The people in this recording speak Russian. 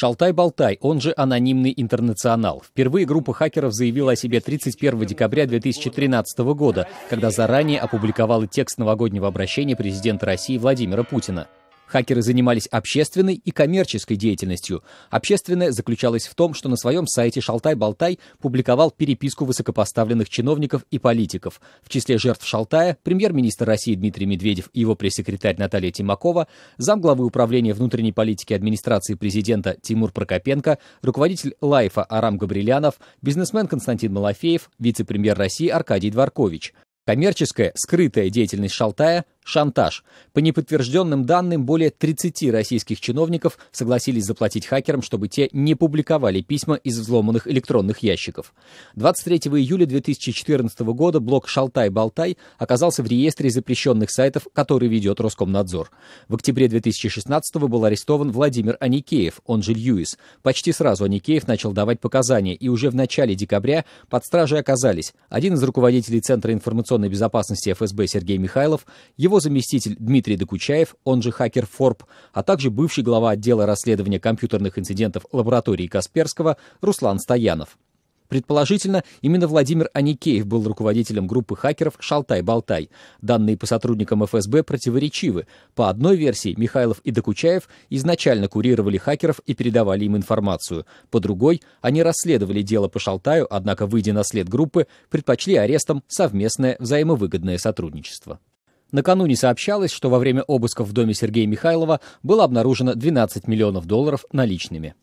Шалтай-болтай, он же анонимный интернационал. Впервые группа хакеров заявила о себе 31 декабря 2013 года, когда заранее опубликовала текст новогоднего обращения президента России Владимира Путина. Хакеры занимались общественной и коммерческой деятельностью. Общественная заключалась в том, что на своем сайте «Шалтай-Болтай» публиковал переписку высокопоставленных чиновников и политиков. В числе жертв «Шалтая» премьер-министр России Дмитрий Медведев и его пресс-секретарь Наталья Тимакова, замглавы управления внутренней политики администрации президента Тимур Прокопенко, руководитель «Лайфа» Арам Габрилянов, бизнесмен Константин Малафеев, вице-премьер России Аркадий Дворкович. Коммерческая, скрытая деятельность Шалтая Шантаж. По неподтвержденным данным, более 30 российских чиновников согласились заплатить хакерам, чтобы те не публиковали письма из взломанных электронных ящиков. 23 июля 2014 года блок «Шалтай-Болтай» оказался в реестре запрещенных сайтов, который ведет Роскомнадзор. В октябре 2016 был арестован Владимир Аникеев, он же Льюис. Почти сразу Аникеев начал давать показания, и уже в начале декабря под стражей оказались один из руководителей Центра информационной безопасности ФСБ Сергей Михайлов, его его заместитель Дмитрий Докучаев, он же хакер Форб, а также бывший глава отдела расследования компьютерных инцидентов лаборатории Касперского Руслан Стоянов. Предположительно, именно Владимир Аникеев был руководителем группы хакеров «Шалтай-болтай». Данные по сотрудникам ФСБ противоречивы. По одной версии, Михайлов и Докучаев изначально курировали хакеров и передавали им информацию. По другой, они расследовали дело по «Шалтаю», однако, выйдя на след группы, предпочли арестом совместное взаимовыгодное сотрудничество. Накануне сообщалось, что во время обысков в доме Сергея Михайлова было обнаружено 12 миллионов долларов наличными.